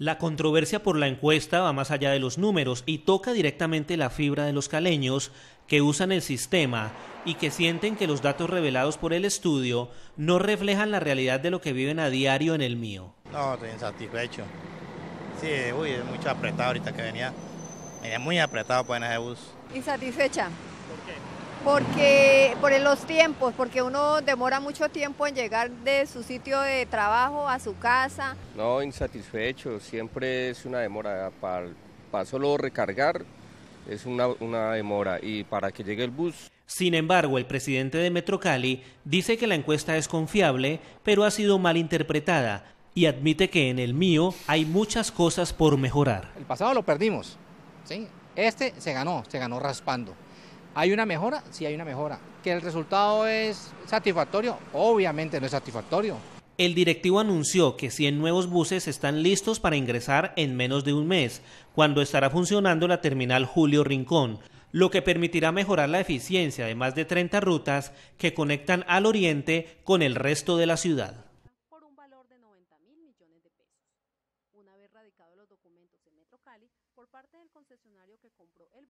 La controversia por la encuesta va más allá de los números y toca directamente la fibra de los caleños que usan el sistema y que sienten que los datos revelados por el estudio no reflejan la realidad de lo que viven a diario en el mío. No, estoy insatisfecho. Sí, uy, es mucho apretado ahorita que venía. Venía muy apretado pues, en ese bus. Insatisfecha porque por los tiempos, porque uno demora mucho tiempo en llegar de su sitio de trabajo a su casa. No, insatisfecho, siempre es una demora. Para, solo recargar es una, demora y para que llegue el bus. Sin embargo, el presidente de Metro Cali dice que la encuesta es confiable, pero ha sido mal interpretada y admite que en el mío hay muchas cosas por mejorar. El pasado lo perdimos, ¿sí? este se ganó, se ganó raspando. ¿Hay una mejora? Sí, hay una mejora. ¿Que el resultado es satisfactorio? Obviamente no es satisfactorio. El directivo anunció que 100 nuevos buses están listos para ingresar en menos de un mes, cuando estará funcionando la terminal Julio Rincón, lo que permitirá mejorar la eficiencia de más de 30 rutas que conectan al oriente con el resto de la ciudad. Por los documentos Metro Cali, por parte del concesionario que compró